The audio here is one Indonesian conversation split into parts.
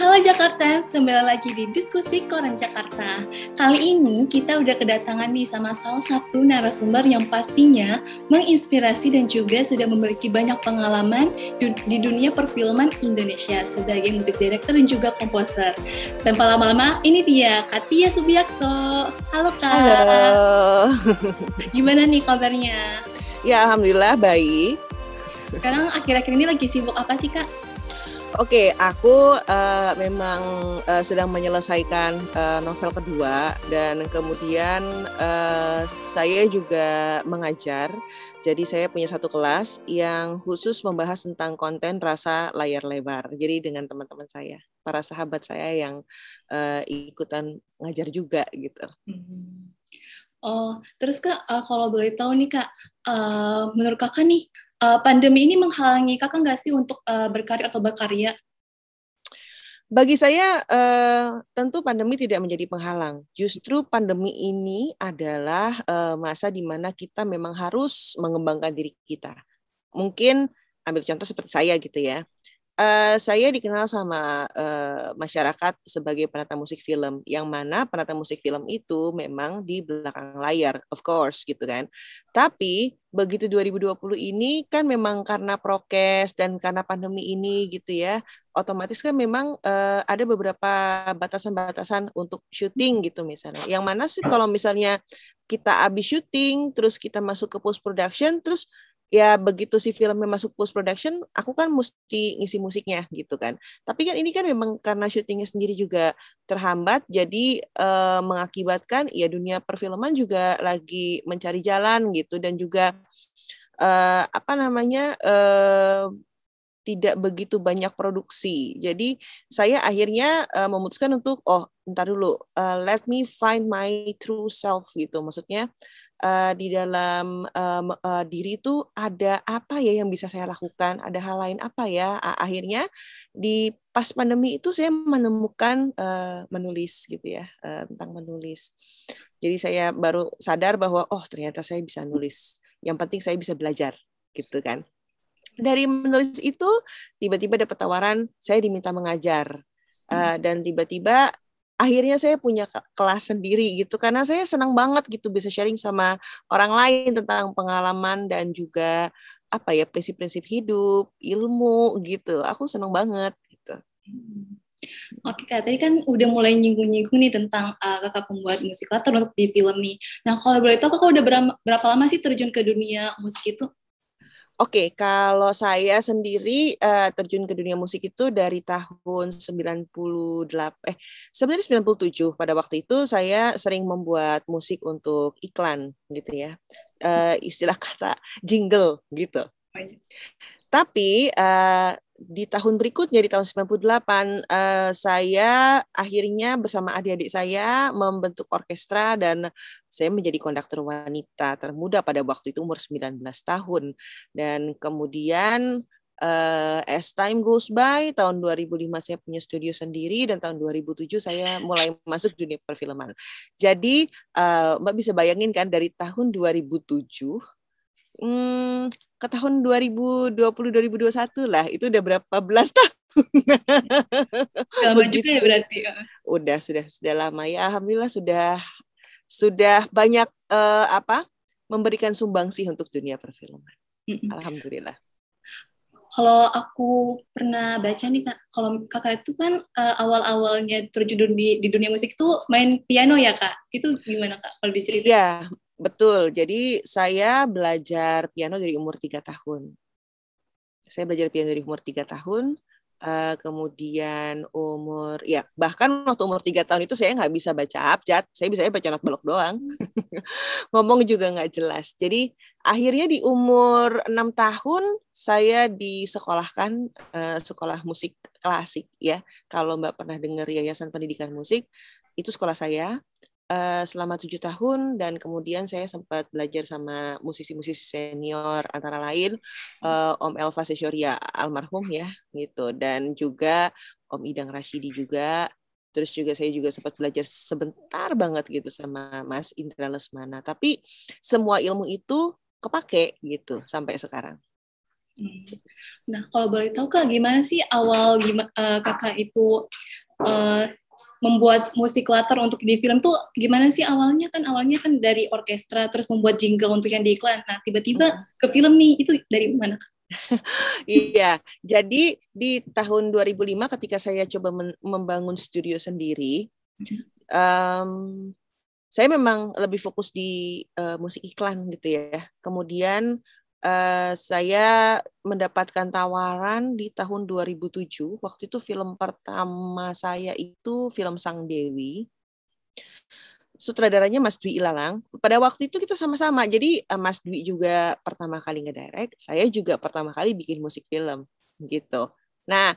Halo Jakarta, Podcast kembali lagi di diskusi Koran Jakarta. Kali ini kita udah kedatangan nih sama salah satu narasumber yang pastinya menginspirasi dan juga sudah memiliki banyak pengalaman di dunia perfilman Indonesia sebagai musik director dan juga komposer. Tanpa lama-lama, ini dia Katia Subiakto. Halo Kak. Halo. Gimana nih kabarnya? Ya, alhamdulillah baik. Sekarang akhir-akhir ini lagi sibuk apa sih Kak? Oke, okay, aku uh, memang uh, sedang menyelesaikan uh, novel kedua dan kemudian uh, saya juga mengajar. Jadi saya punya satu kelas yang khusus membahas tentang konten rasa layar lebar. Jadi dengan teman-teman saya, para sahabat saya yang uh, ikutan ngajar juga gitu. Mm-hmm. Oh, terus kak, uh, kalau boleh tahu nih kak, uh, menurut kakak nih uh, pandemi ini menghalangi kakak nggak sih untuk uh, berkarir atau berkarya? Bagi saya uh, tentu pandemi tidak menjadi penghalang. Justru pandemi ini adalah uh, masa di mana kita memang harus mengembangkan diri kita. Mungkin ambil contoh seperti saya gitu ya. Eh, saya dikenal sama uh, masyarakat sebagai penata musik film, yang mana penata musik film itu memang di belakang layar, of course, gitu kan. Tapi begitu 2020 ini kan memang karena prokes dan karena pandemi ini gitu ya, otomatis kan memang uh, ada beberapa batasan-batasan untuk syuting gitu misalnya. Yang mana sih kalau misalnya kita habis syuting, terus kita masuk ke post production, terus ya begitu si filmnya masuk post production aku kan mesti ngisi musiknya gitu kan tapi kan ini kan memang karena syutingnya sendiri juga terhambat jadi e, mengakibatkan ya dunia perfilman juga lagi mencari jalan gitu dan juga e, apa namanya e, tidak begitu banyak produksi. Jadi saya akhirnya e, memutuskan untuk oh, ntar dulu, uh, let me find my true self gitu. Maksudnya uh, di dalam um, uh, diri itu ada apa ya yang bisa saya lakukan, ada hal lain apa ya. Akhirnya di pas pandemi itu saya menemukan uh, menulis gitu ya, uh, tentang menulis. Jadi saya baru sadar bahwa oh ternyata saya bisa nulis. Yang penting saya bisa belajar gitu kan. Dari menulis itu tiba-tiba dapat tawaran saya diminta mengajar Uh, dan tiba-tiba akhirnya saya punya kelas sendiri gitu karena saya senang banget gitu bisa sharing sama orang lain tentang pengalaman dan juga apa ya prinsip-prinsip hidup ilmu gitu aku senang banget gitu hmm. Oke kak, tadi kan udah mulai nyinggung-nyinggung nih tentang uh, kakak pembuat musik latar untuk di film nih. Nah kalau boleh tahu kakak udah berapa, berapa lama sih terjun ke dunia musik itu? Oke, okay, kalau saya sendiri uh, terjun ke dunia musik itu dari tahun 98 eh sebenarnya 97 pada waktu itu saya sering membuat musik untuk iklan gitu ya. Uh, istilah kata jingle gitu. Tapi uh, di tahun berikutnya di tahun 98 uh, eh, saya akhirnya bersama adik-adik saya membentuk orkestra dan saya menjadi konduktor wanita termuda pada waktu itu umur 19 tahun dan kemudian uh, as time goes by tahun 2005 saya punya studio sendiri dan tahun 2007 saya mulai masuk dunia perfilman. Jadi uh, Mbak bisa bayangin kan dari tahun 2007 hmm, ke tahun 2020-2021 lah itu udah berapa belas tahun lama juga ya berarti ya? udah sudah sudah lama ya alhamdulillah sudah sudah banyak uh, apa memberikan sumbangsih untuk dunia perfilman mm-hmm. alhamdulillah kalau aku pernah baca nih kak kalau kakak itu kan uh, eh, awal awalnya terjun di di dunia musik itu main piano ya kak itu gimana kak kalau diceritain ya Betul. Jadi saya belajar piano dari umur tiga tahun. Saya belajar piano dari umur tiga tahun. Uh, kemudian umur ya bahkan waktu umur tiga tahun itu saya nggak bisa baca abjad saya bisa baca not blok doang ngomong juga nggak jelas jadi akhirnya di umur enam tahun saya disekolahkan uh, sekolah musik klasik ya kalau mbak pernah dengar yayasan pendidikan musik itu sekolah saya Eh, selama tujuh tahun dan kemudian saya sempat belajar sama musisi-musisi senior antara lain uh, Om Elva Sesoria almarhum ya gitu dan juga Om Idang Rashidi juga terus juga saya juga sempat belajar sebentar banget gitu sama Mas Indra Lesmana tapi semua ilmu itu kepake gitu sampai sekarang. Hmm. Nah kalau boleh tahu kak gimana sih awal uh, kakak itu uh, membuat musik latar untuk di film tuh gimana sih awalnya kan awalnya kan dari orkestra terus membuat jingle untuk yang di iklan. Nah, tiba-tiba ke film nih itu dari mana? iya, jadi di tahun 2005 ketika saya coba membangun studio sendiri, um, saya memang lebih fokus di uh, musik iklan gitu ya. Kemudian Uh, saya mendapatkan tawaran di tahun 2007. Waktu itu film pertama saya itu film Sang Dewi. Sutradaranya Mas Dwi Ilalang. Pada waktu itu kita sama-sama. Jadi uh, Mas Dwi juga pertama kali ngedirect, saya juga pertama kali bikin musik film gitu. Nah,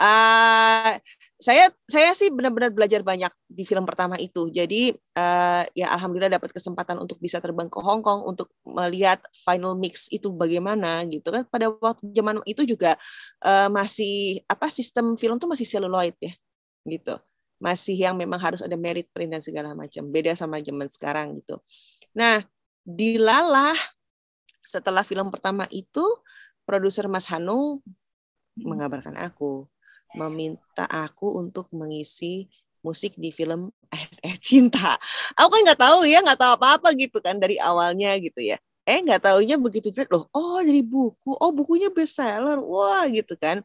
uh, saya saya sih benar-benar belajar banyak di film pertama itu. Jadi uh, ya alhamdulillah dapat kesempatan untuk bisa terbang ke Hong Kong untuk melihat final mix itu bagaimana gitu kan. Pada waktu zaman itu juga uh, masih apa sistem film tuh masih celluloid ya gitu. Masih yang memang harus ada merit print dan segala macam. Beda sama zaman sekarang gitu. Nah, dilalah setelah film pertama itu produser Mas Hanung hmm. mengabarkan aku meminta aku untuk mengisi musik di film eh, eh cinta. Aku kan nggak tahu ya, nggak tahu apa-apa gitu kan dari awalnya gitu ya. Eh nggak taunya begitu dilihat loh, oh jadi buku, oh bukunya bestseller, wah gitu kan.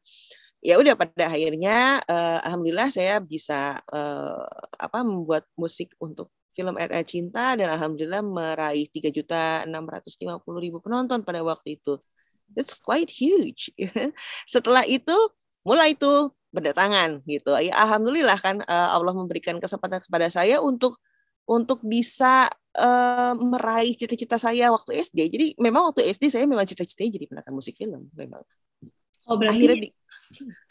Ya udah pada akhirnya, uh, alhamdulillah saya bisa uh, apa membuat musik untuk film RR Cinta dan alhamdulillah meraih tiga juta enam ratus lima puluh ribu penonton pada waktu itu. That's quite huge. Setelah itu mulai itu berdatangan gitu. Ya alhamdulillah kan uh, Allah memberikan kesempatan kepada saya untuk untuk bisa uh, meraih cita-cita saya waktu SD. Jadi memang waktu SD saya memang cita-citanya jadi penata musik film memang. Oh berarti Akhirnya di...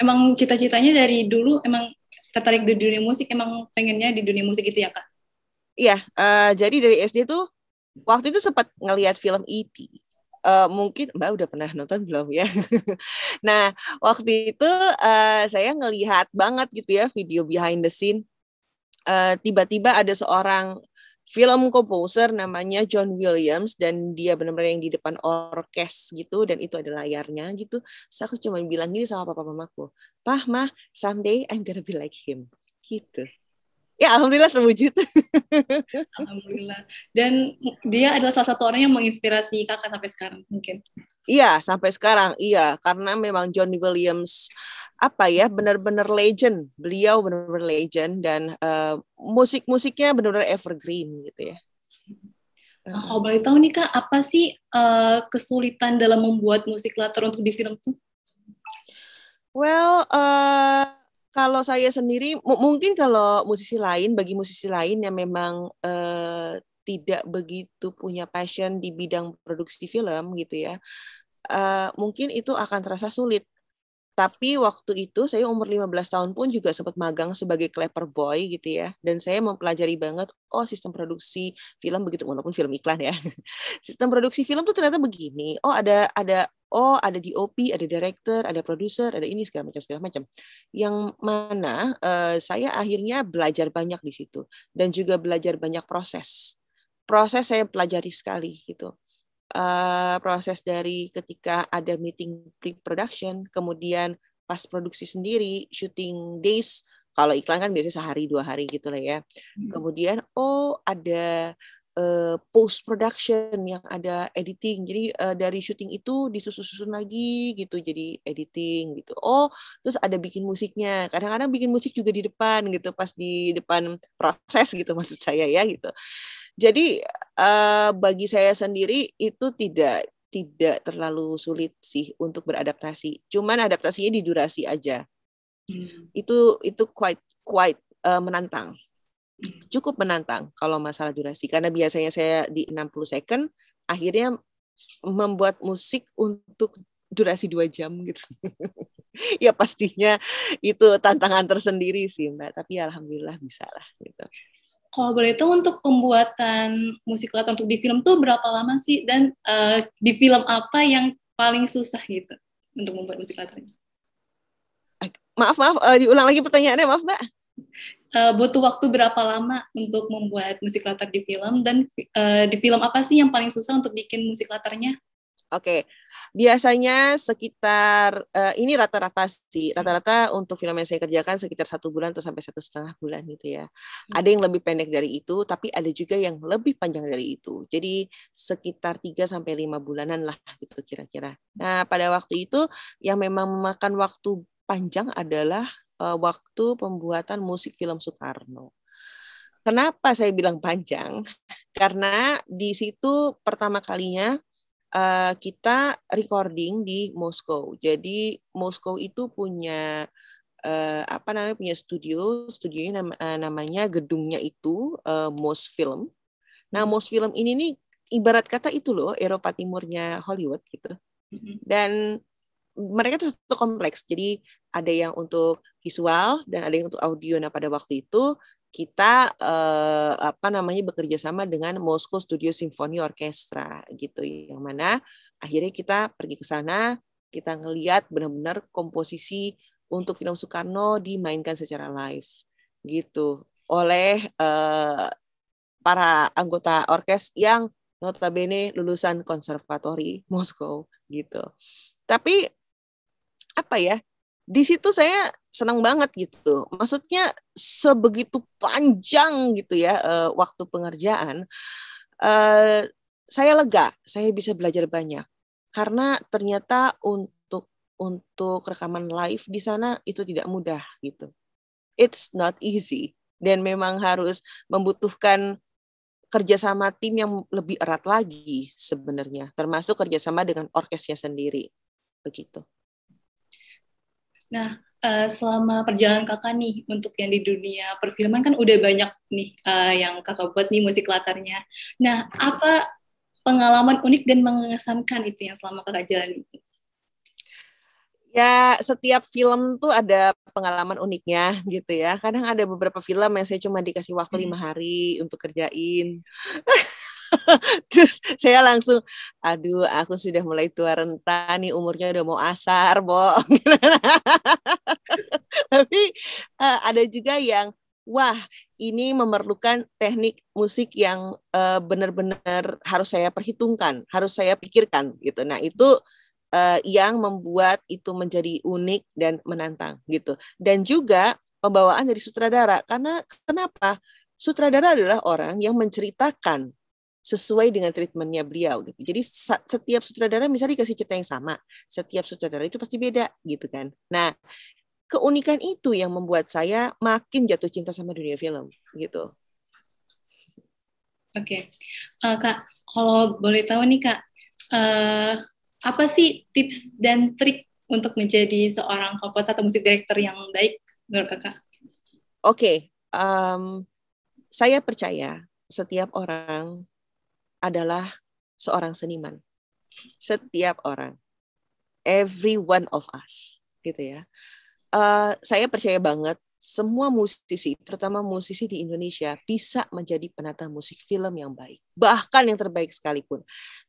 emang cita-citanya dari dulu emang tertarik di dunia musik emang pengennya di dunia musik itu ya kak? Iya, uh, jadi dari SD tuh waktu itu sempat ngelihat film E.T uh, mungkin Mbak udah pernah nonton belum ya? nah, waktu itu uh, saya ngelihat banget gitu ya video behind the scene. Eh, tiba-tiba uh, ada seorang film komposer namanya John Williams dan dia benar-benar yang di depan orkes gitu dan itu ada layarnya gitu. saya aku cuma bilang gini sama papa mamaku, "Pah, mah, someday I'm gonna be like him." Gitu ya alhamdulillah terwujud. alhamdulillah. Dan dia adalah salah satu orang yang menginspirasi kakak sampai sekarang mungkin. Iya, sampai sekarang. Iya, karena memang John Williams apa ya, benar-benar legend. Beliau benar-benar legend dan uh, musik-musiknya benar-benar evergreen gitu ya. Nah, kalau boleh tahu nih kak, apa sih uh, kesulitan dalam membuat musik latar untuk di film tuh? Well, uh, kalau saya sendiri mungkin kalau musisi lain bagi musisi lain yang memang eh, tidak begitu punya passion di bidang produksi film gitu ya eh, mungkin itu akan terasa sulit tapi waktu itu saya umur 15 tahun pun juga sempat magang sebagai clapper boy gitu ya. Dan saya mempelajari banget, oh sistem produksi film begitu, walaupun film iklan ya. sistem produksi film tuh ternyata begini. Oh ada ada oh ada DOP, ada director, ada produser, ada ini segala macam segala macam. Yang mana uh, saya akhirnya belajar banyak di situ dan juga belajar banyak proses. Proses saya pelajari sekali gitu. Eh, proses dari ketika ada meeting pre-production, kemudian pas produksi sendiri, shooting days, kalau iklan kan biasanya sehari dua hari gitu lah ya. Hmm. Kemudian oh ada uh, eh, post production yang ada editing. Jadi uh, dari shooting itu disusun-susun lagi gitu jadi editing gitu. Oh, terus ada bikin musiknya. Kadang-kadang bikin musik juga di depan gitu pas di depan proses gitu maksud saya ya gitu. Jadi uh, bagi saya sendiri itu tidak tidak terlalu sulit sih untuk beradaptasi. Cuman adaptasinya di durasi aja. Hmm. Itu itu quite quite uh, menantang. Hmm. Cukup menantang kalau masalah durasi karena biasanya saya di 60 second akhirnya membuat musik untuk durasi dua jam gitu. ya pastinya itu tantangan tersendiri sih Mbak, tapi alhamdulillah bisa lah gitu kalau boleh tahu untuk pembuatan musik latar untuk di film tuh berapa lama sih dan uh, di film apa yang paling susah gitu untuk membuat musik latarnya? Maaf maaf uh, diulang lagi pertanyaannya maaf mbak. Uh, butuh waktu berapa lama untuk membuat musik latar di film dan uh, di film apa sih yang paling susah untuk bikin musik latarnya? Oke, okay. biasanya sekitar uh, ini rata-rata sih, rata-rata untuk film yang saya kerjakan sekitar satu bulan atau sampai satu setengah bulan gitu ya. Hmm. Ada yang lebih pendek dari itu, tapi ada juga yang lebih panjang dari itu. Jadi sekitar tiga sampai lima bulanan lah gitu kira-kira. Nah pada waktu itu yang memang memakan waktu panjang adalah uh, waktu pembuatan musik film Soekarno. Kenapa saya bilang panjang? Karena di situ pertama kalinya Eh, kita recording di Moskow. Jadi Moskow itu punya uh, apa namanya punya studio, studionya nam eh, namanya gedungnya itu uh, Mos Nah hmm. Mosfilm ini nih ibarat kata itu loh Eropa Timurnya Hollywood gitu. Hmm. Dan mereka itu satu kompleks. Jadi ada yang untuk visual dan ada yang untuk audio. Nah pada waktu itu kita uh, apa namanya bekerja sama dengan Moscow Studio Symphony Orchestra gitu yang mana akhirnya kita pergi ke sana kita ngelihat benar-benar komposisi untuk film Soekarno dimainkan secara live gitu oleh uh, para anggota orkes yang notabene lulusan konservatori Moskow gitu tapi apa ya di situ saya senang banget gitu. Maksudnya sebegitu panjang gitu ya uh, waktu pengerjaan, uh, saya lega, saya bisa belajar banyak karena ternyata untuk untuk rekaman live di sana itu tidak mudah gitu. It's not easy dan memang harus membutuhkan kerjasama tim yang lebih erat lagi sebenarnya, termasuk kerjasama dengan orkesnya sendiri begitu. Nah, eh, selama perjalanan kakak nih untuk yang di dunia perfilman kan udah banyak nih eh, yang kakak buat nih musik latarnya. Nah, apa pengalaman unik dan mengesankan itu yang selama kakak jalan itu? Ya, setiap film tuh ada pengalaman uniknya gitu ya. Kadang ada beberapa film yang saya cuma dikasih waktu hmm. lima hmm. hari untuk kerjain. Terus saya langsung, aduh aku sudah mulai tua renta nih, umurnya udah mau asar, Bo. Tapi uh, ada juga yang, wah ini memerlukan teknik musik yang uh, benar-benar harus saya perhitungkan, harus saya pikirkan gitu. Nah itu uh, yang membuat itu menjadi unik dan menantang gitu. Dan juga pembawaan dari sutradara karena kenapa? Sutradara adalah orang yang menceritakan sesuai dengan treatmentnya beliau gitu. Jadi setiap sutradara misalnya dikasih cerita yang sama, setiap sutradara itu pasti beda gitu kan. Nah, keunikan itu yang membuat saya makin jatuh cinta sama dunia film gitu. Oke, okay. uh, eh, kak, kalau boleh tahu nih kak, uh, apa sih tips dan trik untuk menjadi seorang komposer atau musik director yang baik menurut kakak? Oke, okay. um, saya percaya setiap orang adalah seorang seniman. Setiap orang, every one of us, gitu ya. Uh, saya percaya banget semua musisi, terutama musisi di Indonesia, bisa menjadi penata musik film yang baik. Bahkan yang terbaik sekalipun.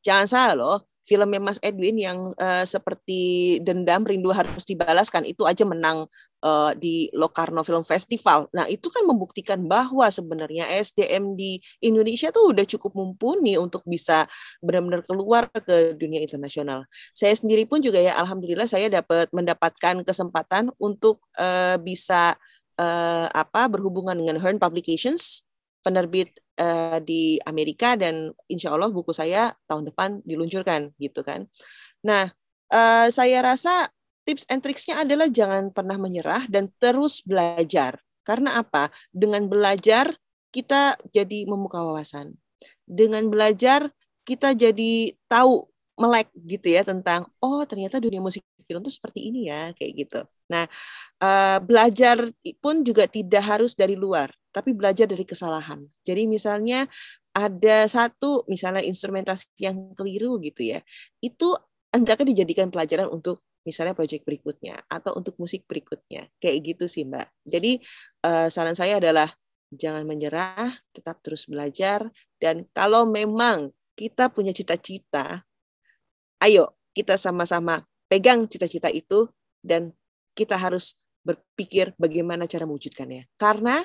Jangan salah loh, filmnya Mas Edwin yang uh, seperti dendam rindu harus dibalaskan itu aja menang uh, di Locarno Film Festival. Nah, itu kan membuktikan bahwa sebenarnya SDM di Indonesia tuh udah cukup mumpuni untuk bisa benar-benar keluar ke dunia internasional. Saya sendiri pun juga ya alhamdulillah saya dapat mendapatkan kesempatan untuk uh, bisa uh, apa berhubungan dengan Hearn Publications penerbit Eh, di Amerika dan insya Allah buku saya tahun depan diluncurkan gitu kan. Nah, uh, saya rasa tips and tricksnya adalah jangan pernah menyerah dan terus belajar. Karena apa? Dengan belajar kita jadi membuka wawasan. Dengan belajar kita jadi tahu melek gitu ya tentang oh ternyata dunia musik film itu seperti ini ya kayak gitu. Nah, uh, belajar pun juga tidak harus dari luar tapi belajar dari kesalahan. Jadi misalnya ada satu misalnya instrumentasi yang keliru gitu ya, itu hendaknya dijadikan pelajaran untuk misalnya proyek berikutnya atau untuk musik berikutnya kayak gitu sih mbak. Jadi uh, saran saya adalah jangan menyerah, tetap terus belajar dan kalau memang kita punya cita-cita, ayo kita sama-sama pegang cita-cita itu dan kita harus berpikir bagaimana cara mewujudkannya. Karena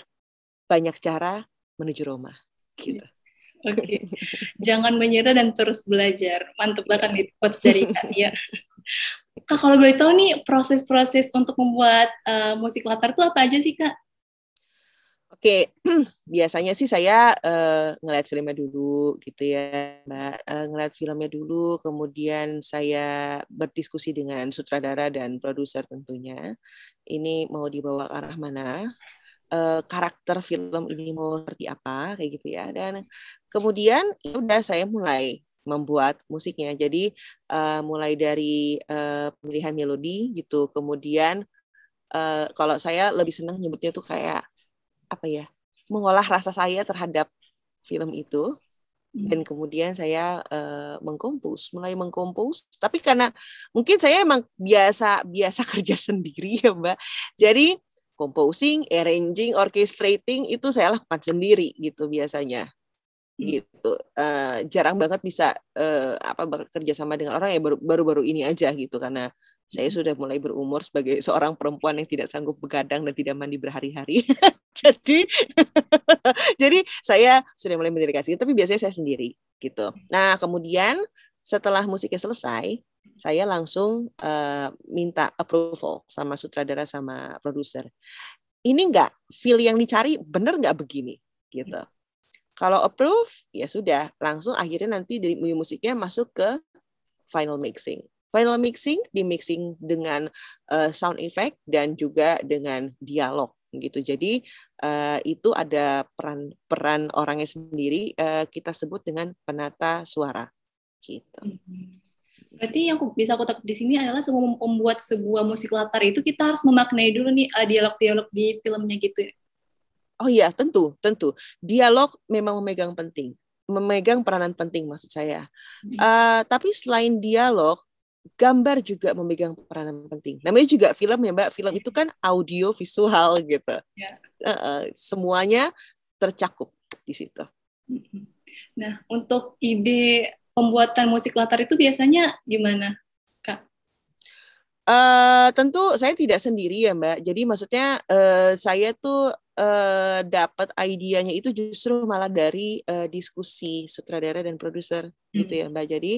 banyak cara menuju Roma gitu. Iya. Oke. Okay. Jangan menyerah dan terus belajar. Mantap bahkan yeah. di quotes dari Kak Kak kalau boleh tahu nih proses-proses untuk membuat uh, musik latar tuh apa aja sih Kak? Oke, okay. biasanya sih saya uh, ngeliat filmnya dulu gitu ya, Mbak. Uh, ngeliat filmnya dulu, kemudian saya berdiskusi dengan sutradara dan produser tentunya. Ini mau dibawa ke arah mana? Eh, karakter film ini mau seperti apa kayak gitu ya dan kemudian ya udah saya mulai membuat musiknya jadi uh, mulai dari uh, pemilihan melodi gitu kemudian uh, kalau saya lebih senang nyebutnya tuh kayak apa ya mengolah rasa saya terhadap film itu hmm. dan kemudian saya uh, mengkompos mulai mengkompos tapi karena mungkin saya emang biasa biasa kerja sendiri ya mbak jadi composing, arranging, orchestrating itu saya lakukan sendiri gitu biasanya hmm. gitu uh, jarang banget bisa uh, apa bekerja sama dengan orang ya baru-baru ini aja gitu karena saya hmm. sudah mulai berumur sebagai seorang perempuan yang tidak sanggup begadang dan tidak mandi berhari-hari jadi jadi saya sudah mulai mendirikasi tapi biasanya saya sendiri gitu nah kemudian setelah musiknya selesai saya langsung uh, minta approval sama sutradara sama produser. Ini enggak feel yang dicari bener nggak begini gitu. Hmm. Kalau approve ya sudah langsung akhirnya nanti dari musiknya masuk ke final mixing. Final mixing di mixing dengan uh, sound effect dan juga dengan dialog gitu. Jadi uh, itu ada peran peran orangnya sendiri uh, kita sebut dengan penata suara gitu. Hmm. Berarti yang bisa aku tangkap di sini adalah semua membuat sebuah musik latar itu kita harus memaknai dulu nih eh, dialog-dialog di filmnya gitu. Ya. Oh iya, tentu, tentu. Dialog memang memegang penting, memegang peranan penting maksud saya. Uh, tapi selain dialog, gambar juga memegang peranan penting. Namanya juga film ya Mbak, film itu kan audio visual gitu. Uh, Uh, semuanya tercakup di situ. Hmm. Nah, untuk ide pembuatan musik latar itu biasanya gimana, Kak? Uh, tentu saya tidak sendiri ya Mbak. Jadi maksudnya uh, saya tuh uh, dapat idenya itu justru malah dari uh, diskusi sutradara dan produser hmm. gitu ya hmm. Mbak. Jadi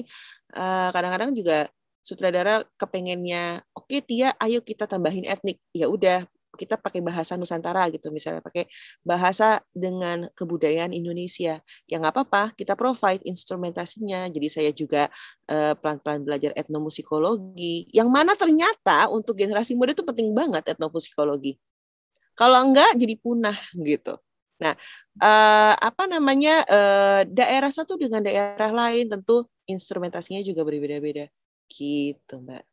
kadang kadang-kadang juga sutradara kepengennya oke okay, Tia ayo kita tambahin etnik ya udah kita pakai bahasa Nusantara gitu misalnya pakai bahasa dengan kebudayaan Indonesia yang nggak apa-apa kita provide instrumentasinya jadi saya juga pelan eh, pelan-pelan belajar etnomusikologi yang mana ternyata untuk generasi muda itu penting banget etnomusikologi kalau enggak jadi punah gitu nah uh, apa namanya uh, daerah satu dengan daerah lain tentu instrumentasinya juga berbeda-beda gitu mbak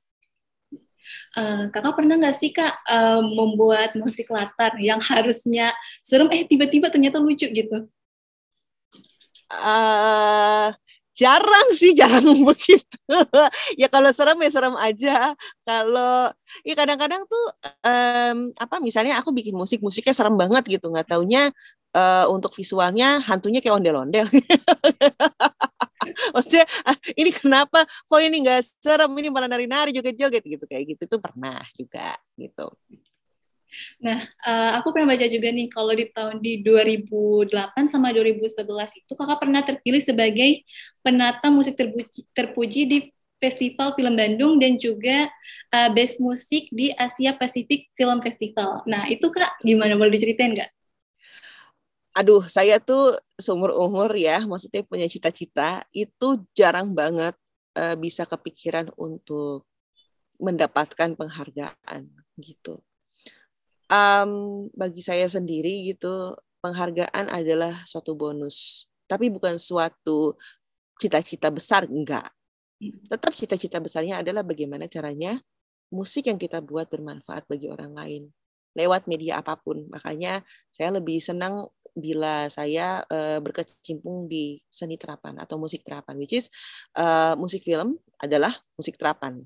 uh, kakak pernah nggak sih kak uh, membuat musik latar yang harusnya serem eh tiba-tiba ternyata lucu gitu? Uh, jarang sih jarang begitu ya kalau serem ya serem aja kalau ya kadang-kadang tuh um, apa misalnya aku bikin musik musiknya serem banget gitu nggak taunya uh, untuk visualnya hantunya kayak ondel-ondel maksudnya ah, ini kenapa kok ini nggak serem ini malah nari-nari joget-joget gitu kayak gitu tuh pernah juga gitu Nah, uh, aku pernah baca juga nih kalau di tahun di 2008 sama 2011 itu kakak pernah terpilih sebagai penata musik terpuji, terpuji di Festival Film Bandung dan juga uh, Best Musik di Asia Pasifik Film Festival. Nah, itu kak gimana boleh diceritain nggak? aduh saya tuh seumur umur ya maksudnya punya cita-cita itu jarang banget uh, bisa kepikiran untuk mendapatkan penghargaan gitu um, bagi saya sendiri gitu penghargaan adalah suatu bonus tapi bukan suatu cita-cita besar enggak tetap cita-cita besarnya adalah bagaimana caranya musik yang kita buat bermanfaat bagi orang lain lewat media apapun makanya saya lebih senang bila saya uh, berkecimpung di seni terapan atau musik terapan, which is uh, musik film adalah musik terapan.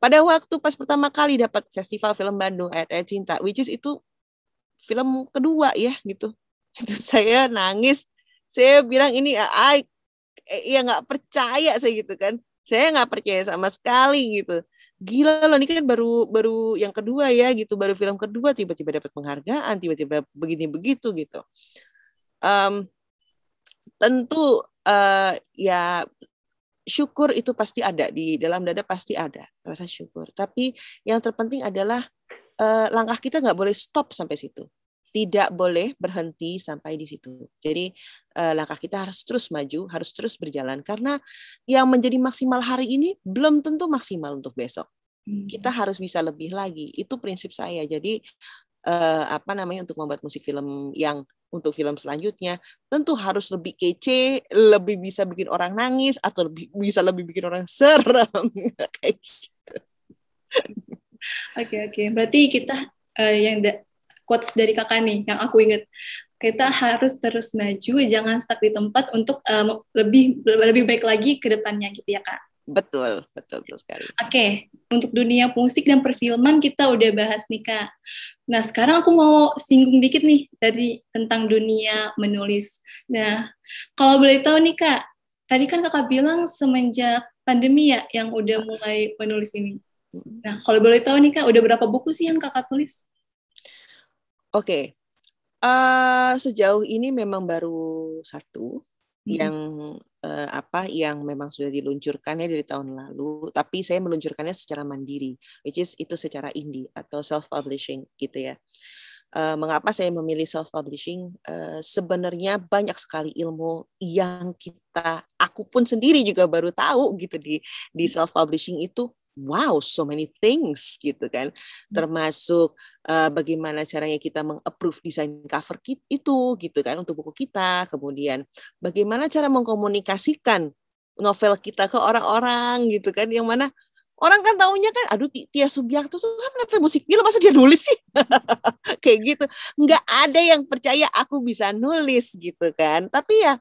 Pada waktu pas pertama kali dapat festival film Bandung Ayat-Ayat Cinta, which is itu film kedua ya gitu. Itu saya nangis, saya bilang ini I ya nggak percaya saya gitu kan, saya nggak percaya sama sekali gitu gila loh ini kan baru baru yang kedua ya gitu baru film kedua tiba-tiba dapat penghargaan tiba-tiba begini begitu gitu um, tentu uh, ya syukur itu pasti ada di dalam dada pasti ada rasa syukur tapi yang terpenting adalah uh, langkah kita nggak boleh stop sampai situ tidak boleh berhenti sampai di situ. Jadi eh, langkah kita harus terus maju, harus terus berjalan karena yang menjadi maksimal hari ini belum tentu maksimal untuk besok. Hmm. Kita harus bisa lebih lagi. Itu prinsip saya. Jadi eh, apa namanya untuk membuat musik film yang untuk film selanjutnya tentu harus lebih kece, lebih bisa bikin orang nangis atau lebih bisa lebih bikin orang serem kayak gitu. Oke okay, oke. Okay. Berarti kita uh, yang da- quotes dari kakak nih yang aku inget kita harus terus maju, jangan stuck di tempat untuk um, lebih lebih baik lagi ke depannya gitu ya kak. Betul, betul betul sekali. Oke, okay. untuk dunia musik dan perfilman kita udah bahas nih kak. Nah sekarang aku mau singgung dikit nih dari tentang dunia menulis. Nah kalau boleh tahu nih kak, tadi kan kakak bilang semenjak pandemi ya yang udah mulai menulis ini. Nah kalau boleh tahu nih kak, udah berapa buku sih yang kakak tulis? Oke, okay. uh, eh, sejauh ini memang baru satu hmm. yang uh, apa yang memang sudah diluncurkannya dari tahun lalu, tapi saya meluncurkannya secara mandiri, which is itu secara indie atau self publishing gitu ya. Uh, mengapa saya memilih self publishing? Uh, sebenarnya banyak sekali ilmu yang kita, aku pun sendiri juga baru tahu gitu di di self publishing itu wow so many things gitu kan hmm. termasuk uh, bagaimana caranya kita mengapprove desain cover kit itu gitu kan untuk buku kita kemudian bagaimana cara mengkomunikasikan novel kita ke orang-orang gitu kan yang mana orang kan taunya kan aduh Tia Subiakto tuh kan penata musik film masa dia nulis sih kayak gitu nggak ada yang percaya aku bisa nulis gitu kan tapi ya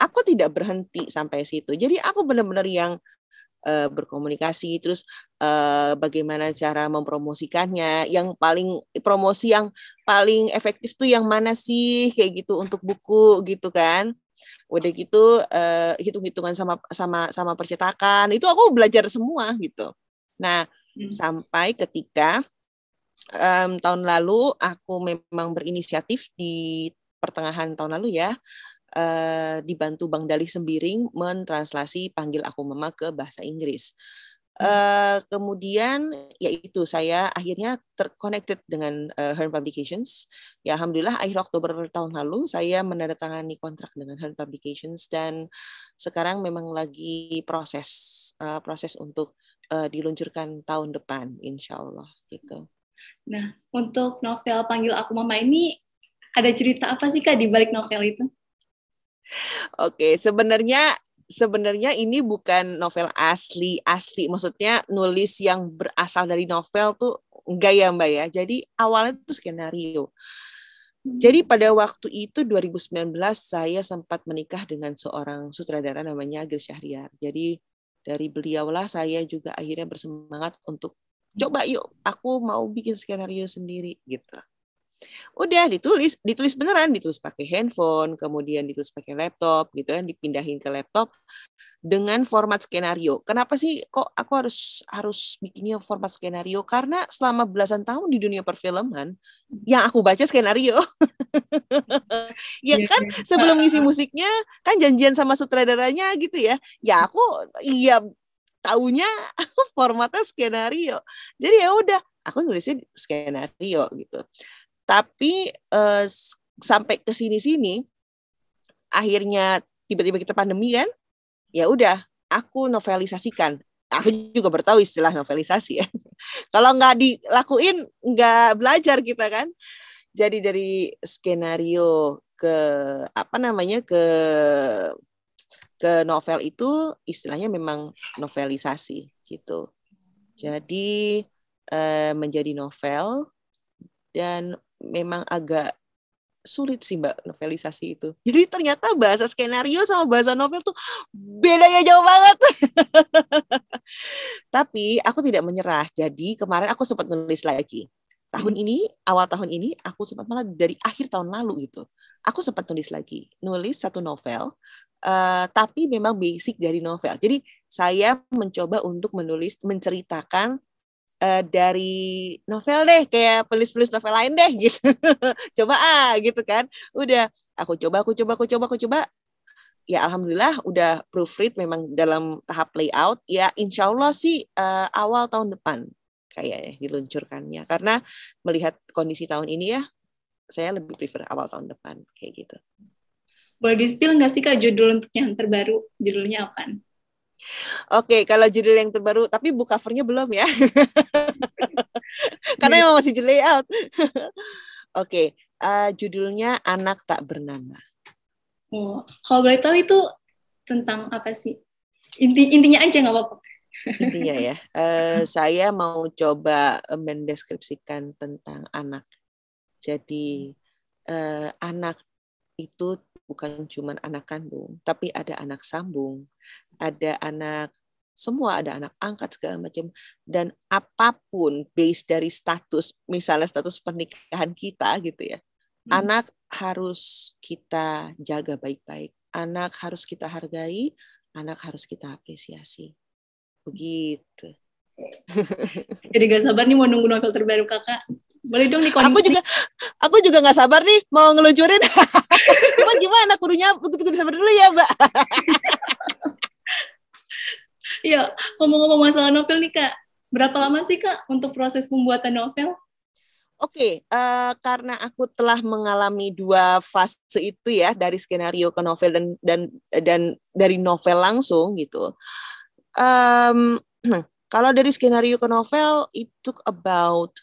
aku tidak berhenti sampai situ jadi aku benar-benar yang uh, berkomunikasi terus uh, bagaimana cara mempromosikannya yang paling promosi yang paling efektif tuh yang mana sih kayak gitu untuk buku gitu kan udah gitu uh, hitung-hitungan sama sama sama percetakan itu aku belajar semua gitu nah hmm. sampai ketika um, tahun lalu aku memang berinisiatif di pertengahan tahun lalu ya Eh, dibantu Bang Dalih Sembiring mentranslasi Panggil Aku Mama ke bahasa Inggris. Uh, kemudian yaitu saya akhirnya terconnected dengan uh, Hearn Publications. Ya alhamdulillah akhir Oktober tahun lalu saya menandatangani kontrak dengan Hearn Publications dan sekarang memang lagi proses uh, proses untuk uh, diluncurkan tahun depan insya Allah gitu. Nah untuk novel Panggil Aku Mama ini ada cerita apa sih kak di balik novel itu? Oke, sebenarnya sebenarnya ini bukan novel asli asli maksudnya nulis yang berasal dari novel tuh enggak ya Mbak ya. Jadi awalnya itu skenario. Hmm. Jadi pada waktu itu 2019 saya sempat menikah dengan seorang sutradara namanya Agil Syahriar. Jadi dari beliaulah saya juga akhirnya bersemangat untuk coba yuk aku mau bikin skenario sendiri gitu. Udah ditulis, ditulis beneran, ditulis pakai handphone, kemudian ditulis pakai laptop gitu kan, dipindahin ke laptop dengan format skenario. Kenapa sih kok aku harus harus bikinnya format skenario? Karena selama belasan tahun di dunia perfilman yang aku baca skenario. ya iya, kan iya. sebelum ngisi musiknya kan janjian sama sutradaranya gitu ya. Ya hmm. aku iya taunya formatnya skenario. Jadi ya udah, aku nulisnya skenario gitu. Tapi uh, sampai ke sini-sini akhirnya tiba-tiba kita pandemi kan? Ya udah, aku novelisasikan. Aku juga bertahu istilah novelisasi ya. Kalau nggak dilakuin, nggak belajar kita kan. Jadi dari skenario ke apa namanya ke ke novel itu istilahnya memang novelisasi gitu. Jadi eh, menjadi novel dan memang agak sulit sih mbak novelisasi itu. Jadi ternyata bahasa skenario sama bahasa novel tuh bedanya jauh banget. Tapi aku tidak menyerah. Jadi kemarin aku sempat nulis lagi. Tahun hmm. ini, awal tahun ini, aku sempat malah dari akhir tahun lalu gitu. Aku sempat nulis lagi. Nulis satu novel, uh, tapi memang basic dari novel. Jadi saya mencoba untuk menulis, menceritakan uh, dari novel deh kayak penulis-penulis novel lain deh gitu coba ah gitu kan udah aku coba aku coba aku coba aku coba ya alhamdulillah udah proofread memang dalam tahap layout ya insyaallah Allah sih uh, awal tahun depan kayaknya diluncurkannya karena melihat kondisi tahun ini ya saya lebih prefer awal tahun depan kayak gitu boleh di spill nggak sih kak judul untuk yang terbaru judulnya apa? Oke, okay, kalau judul yang terbaru, tapi book covernya belum ya, karena iya. emang masih di layout. Oke, okay, uh, eh, judulnya Anak Tak Bernama. Oh, kalau boleh tahu itu tentang apa sih? Inti intinya aja nggak apa-apa. intinya ya, uh, saya mau coba mendeskripsikan tentang anak. Jadi uh, anak itu bukan cuma anak kandung, tapi ada anak sambung, ada anak semua ada anak angkat segala macam dan apapun base dari status misalnya status pernikahan kita gitu ya hmm. anak harus kita jaga baik-baik anak harus kita hargai anak harus kita apresiasi begitu jadi gak sabar nih mau nunggu novel terbaru kakak boleh dong nih aku juga aku juga nggak sabar nih mau ngelucurin cuman gimana kudunya begitu sabar dulu ya mbak ya ngomong-ngomong masalah novel nih kak berapa lama sih kak untuk proses pembuatan novel Oke, okay, uh, eh, karena aku telah mengalami dua fase itu ya dari skenario ke novel dan dan dan dari novel langsung gitu. Um, nah, kalau dari skenario ke novel itu about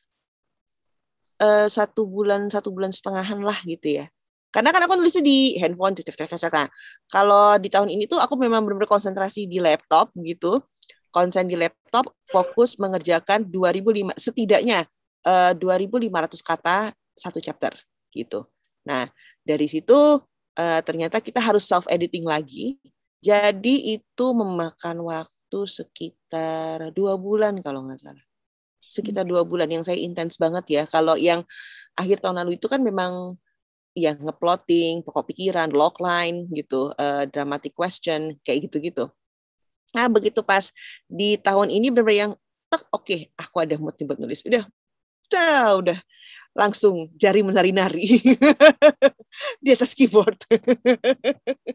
uh, satu bulan satu bulan setengahan lah gitu ya. Karena kan aku nulisnya di handphone, cek cek cek. cek Nah, kalau di tahun ini tuh aku memang benar-benar konsentrasi di laptop gitu. Konsen di laptop, fokus mengerjakan 2005 setidaknya uh, eh, 2500 kata satu chapter gitu. Nah, dari situ uh, ternyata kita harus self editing lagi. Jadi itu memakan waktu sekitar dua bulan kalau nggak salah. Sekitar dua bulan yang saya intens banget ya. Kalau yang akhir tahun lalu itu kan memang ya ngeplotting, pokok pikiran, logline gitu, uh, dramatic question kayak gitu-gitu. Nah, begitu pas di tahun ini benar yang tak oke, okay, aku ada mood buat nulis. Udah, udah, udah langsung jari menari-nari di atas keyboard.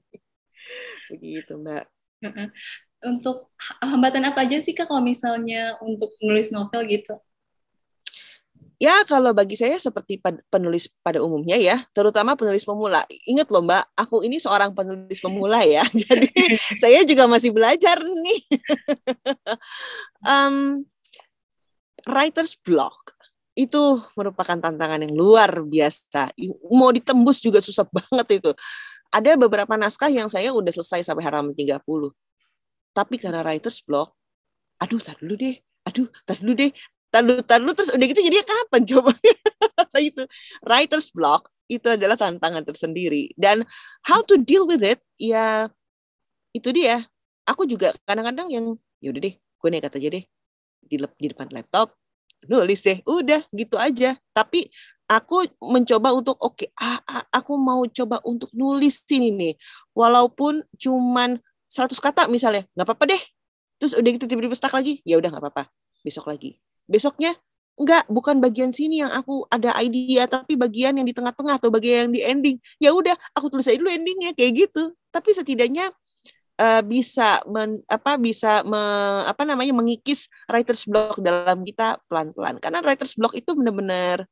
Begitu, Mbak. Untuk hambatan apa aja sih Kak kalau misalnya untuk nulis novel gitu? Ya, kalau bagi saya seperti penulis pada umumnya ya, terutama penulis pemula. Ingat loh Mbak, aku ini seorang penulis pemula ya. Jadi saya juga masih belajar nih. um, writer's block itu merupakan tantangan yang luar biasa. Mau ditembus juga susah banget itu. Ada beberapa naskah yang saya udah selesai sampai halaman 30. Tapi karena writer's block, aduh tar dulu deh, aduh tar dulu deh, tadu tadu terus udah gitu jadi kapan coba itu writer's block itu adalah tantangan tersendiri dan how to deal with it ya itu dia aku juga kadang-kadang yang yaudah deh gue kata aja deh di, di depan laptop nulis deh udah gitu aja tapi aku mencoba untuk oke okay, aku mau coba untuk nulis sini nih walaupun cuman 100 kata misalnya nggak apa-apa deh terus udah gitu tiba-tiba stuck lagi ya udah nggak apa-apa besok lagi Besoknya enggak, bukan bagian sini yang aku ada idea, tapi bagian yang di tengah-tengah atau bagian yang di ending. Ya udah, aku tulis aja dulu endingnya kayak gitu. Tapi setidaknya uh, bisa men, apa bisa me, apa namanya mengikis writers block dalam kita pelan-pelan. Karena writers block itu benar-benar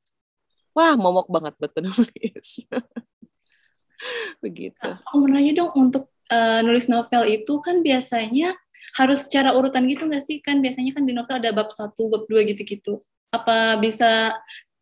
wah momok banget buat penulis. Begitu. Aku mau nanya dong untuk uh, nulis novel itu kan biasanya harus secara urutan gitu nggak sih kan biasanya kan di novel ada bab satu bab dua gitu gitu apa bisa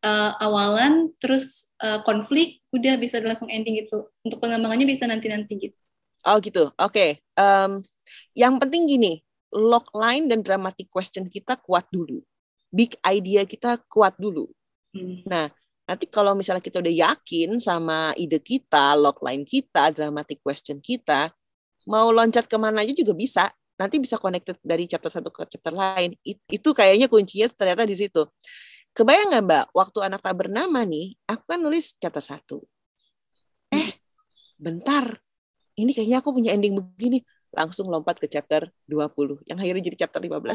uh, awalan terus uh, konflik udah bisa langsung ending gitu untuk pengembangannya bisa nanti nanti gitu oh gitu oke okay. um, yang penting gini logline dan dramatic question kita kuat dulu big idea kita kuat dulu hmm. nah Nanti kalau misalnya kita udah yakin sama ide kita, logline kita, dramatic question kita, mau loncat kemana aja juga bisa nanti bisa connected dari chapter satu ke chapter lain. It, itu kayaknya kuncinya ternyata di situ. Kebayang nggak Mbak, waktu anak tak bernama nih, aku kan nulis chapter satu. Eh, bentar, ini kayaknya aku punya ending begini langsung lompat ke chapter 20 yang akhirnya jadi chapter 15.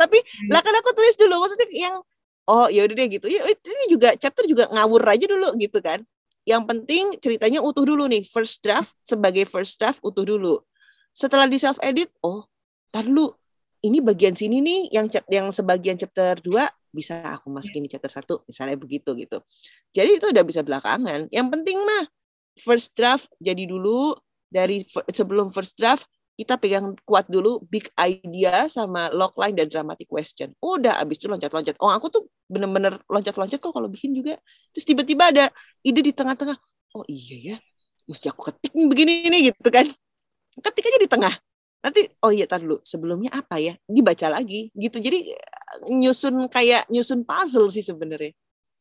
Tapi hmm. lah kan aku tulis dulu maksudnya yang oh ya udah deh gitu. Ya, ini juga chapter juga ngawur aja dulu gitu kan. Yang penting ceritanya utuh dulu nih, first draft sebagai first draft utuh dulu setelah di self edit oh tar ini bagian sini nih yang yang sebagian chapter 2 bisa aku masukin di chapter 1 misalnya begitu gitu. Jadi itu udah bisa belakangan. Yang penting mah first draft jadi dulu dari sebelum first draft kita pegang kuat dulu big idea sama logline dan dramatic question. Udah abis itu loncat-loncat. Oh aku tuh bener-bener loncat-loncat kok kalau bikin juga. Terus tiba-tiba ada ide di tengah-tengah. Oh iya ya, mesti aku ketik begini nih gitu kan ketik aja di tengah nanti oh iya tar dulu sebelumnya apa ya dibaca lagi gitu jadi nyusun kayak nyusun puzzle sih sebenarnya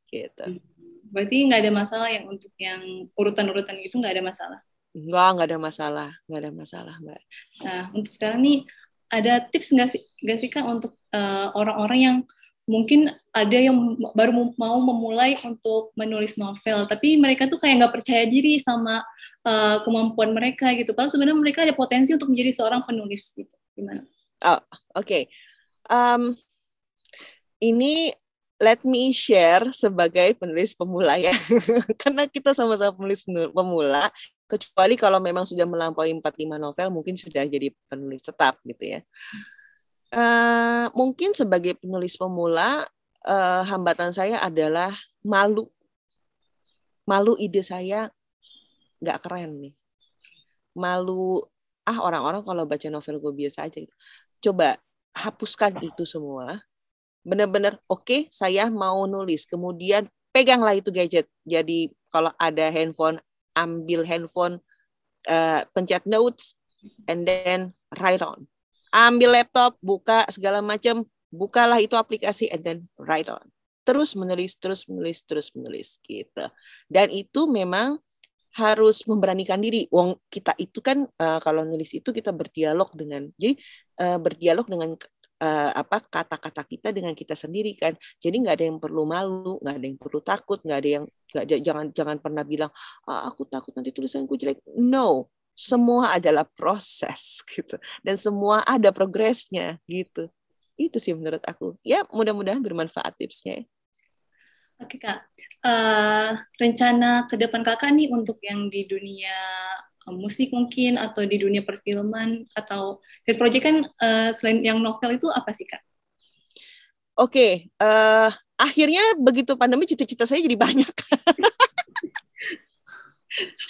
gitu hmm. berarti nggak ada masalah yang untuk yang urutan-urutan itu nggak ada masalah Enggak, nggak ada masalah, nggak ada masalah, mbak. Nah, untuk sekarang nih ada tips nggak sih, nggak sih kan untuk orang eh, orang-orang yang mungkin ada yang baru mau memulai untuk menulis novel tapi mereka tuh kayak nggak percaya diri sama uh, kemampuan mereka gitu padahal sebenarnya mereka ada potensi untuk menjadi seorang penulis gitu gimana oh oke okay. um, ini let me share sebagai penulis pemula ya karena kita sama-sama penulis pemula kecuali kalau memang sudah melampaui lima novel mungkin sudah jadi penulis tetap gitu ya hmm Eh, mungkin sebagai penulis pemula uh, hambatan saya adalah malu malu ide saya nggak keren nih malu ah orang-orang kalau baca novel gue biasa aja gitu. coba hapuskan itu semua benar-benar oke okay, saya mau nulis kemudian peganglah itu gadget jadi kalau ada handphone ambil handphone uh, pencet notes and then write on ambil laptop, buka segala macam, bukalah itu aplikasi and then write on. Terus menulis, terus menulis, terus menulis gitu. Dan itu memang harus memberanikan diri. Wong kita itu kan uh, kalau nulis itu kita berdialog dengan jadi uh, berdialog dengan uh, apa kata-kata kita dengan kita sendiri kan. Jadi nggak ada yang perlu malu, nggak ada yang perlu takut, nggak ada yang gak, jangan jangan pernah bilang ah, aku takut nanti tulisanku jelek. No, semua adalah proses gitu dan semua ada progresnya gitu itu sih menurut aku ya mudah-mudahan bermanfaat tipsnya Oke kak, uh, rencana ke depan kakak nih untuk yang di dunia eh, musik mungkin atau di dunia perfilman atau guys Project kan uh, selain yang novel itu apa sih kak? Oke, okay, uh, akhirnya begitu pandemi cita-cita saya jadi banyak.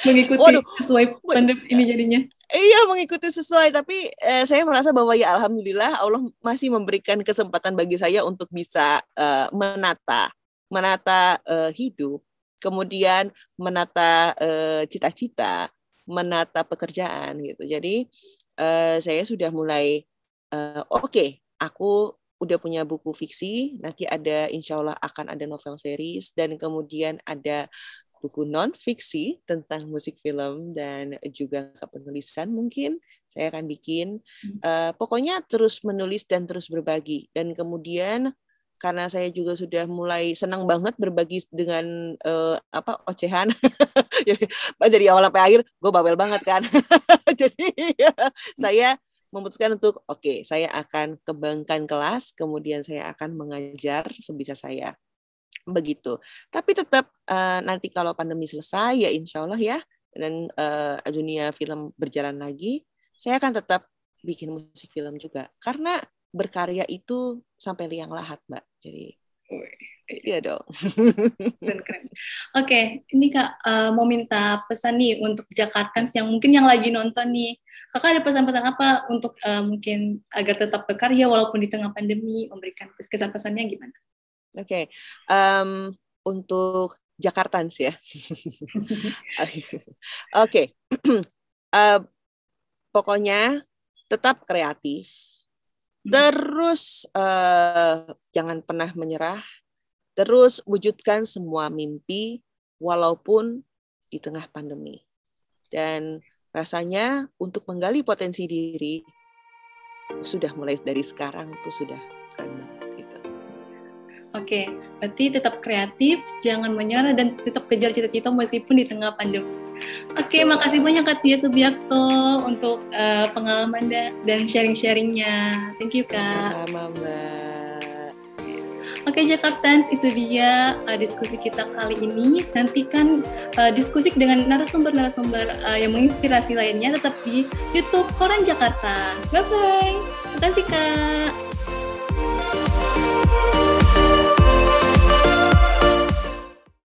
mengikuti Waduh, sesuai pandem ini ya. jadinya. Iya mengikuti sesuai tapi eh, saya merasa bahwa ya alhamdulillah Allah masih memberikan kesempatan bagi saya untuk bisa eh, menata menata eh, hidup, kemudian menata eh, cita-cita, eh, menata pekerjaan gitu. Jadi eh, saya sudah mulai eh, oke, okay, aku udah punya buku fiksi, nanti ada insya Allah akan ada novel series dan kemudian ada buku non-fiksi tentang musik film dan juga kepenulisan mungkin saya akan bikin. Uh, pokoknya terus menulis dan terus berbagi. Dan kemudian karena saya juga sudah mulai senang banget berbagi dengan uh, apa ocehan dari awal sampai akhir gue bawel banget kan jadi ya, saya memutuskan untuk oke okay, saya akan kembangkan kelas kemudian saya akan mengajar sebisa saya begitu. Tapi tetap uh, nanti kalau pandemi selesai ya insya Allah ya dan uh, dunia film berjalan lagi, saya akan tetap bikin musik film juga karena berkarya itu sampai liang lahat mbak. Jadi iya. iya dong. Keren, keren. Oke, okay, ini Kak uh, mau minta pesan nih untuk Jakartans yang mungkin yang lagi nonton nih. Kakak ada pesan-pesan apa untuk uh, mungkin agar tetap berkarya walaupun di tengah pandemi, memberikan kesan pesannya gimana? Oke, okay. um, untuk Jakartans ya. Oke, okay. uh, eh, pokoknya tetap kreatif, terus uh, jangan pernah menyerah, terus wujudkan semua mimpi walaupun di tengah pandemi. Dan rasanya untuk menggali potensi diri sudah mulai dari sekarang tuh sudah keren Oke, okay. berarti tetap kreatif, jangan menyerah dan tetap kejar cita-cita meskipun di tengah pandemi. Oke, okay, makasih banyak Kak Tia Subiakto untuk uh, pengalaman dan sharing-sharingnya. Thank you Kak. Sama Mbak. Oke okay, Jakartans, itu dia uh, diskusi kita kali ini. Nantikan uh, diskusi dengan narasumber-narasumber uh, yang menginspirasi lainnya tetap di YouTube Koran Jakarta. Bye-bye. Makasih Kak.